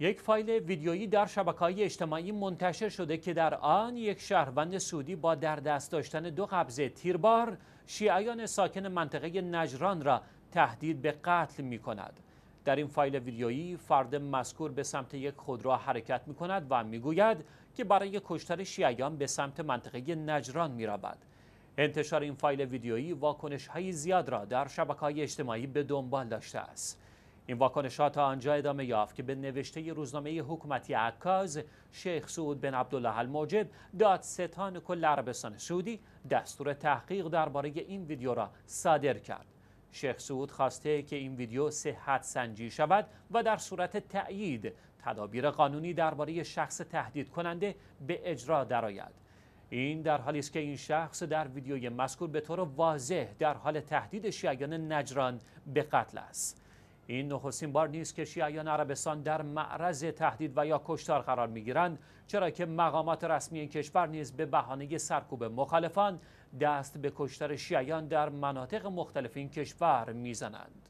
یک فایل ویدیویی در شبکه های اجتماعی منتشر شده که در آن یک شهروند سعودی با در دست داشتن دو قبضه تیربار شیعیان ساکن منطقه نجران را تهدید به قتل می کند. در این فایل ویدیویی فرد مذکور به سمت یک خودرو حرکت می کند و گوید که برای کشتر شیعیان به سمت منطقه نجران می رود. انتشار این فایل ویدیویی واکنش های زیاد را در شبکه های اجتماعی به دنبال داشته است. این واکنش تا آنجا ادامه یافت که به نوشته روزنامه حکومتی عکاز شیخ سعود بن عبدالله الموجب دادستان کل عربستان سعودی دستور تحقیق درباره این ویدیو را صادر کرد شیخ سعود خواسته که این ویدیو صحت سنجی شود و در صورت تأیید تدابیر قانونی درباره شخص تهدید کننده به اجرا درآید این در حالی است که این شخص در ویدیوی مذکور به طور واضح در حال تهدید شیعیان نجران به قتل است این نخستین بار نیست که شیعیان عربستان در معرض تهدید و یا کشتار قرار میگیرند چرا که مقامات رسمی این کشور نیز به بهانه سرکوب مخالفان دست به کشتار شیعیان در مناطق مختلف این کشور میزنند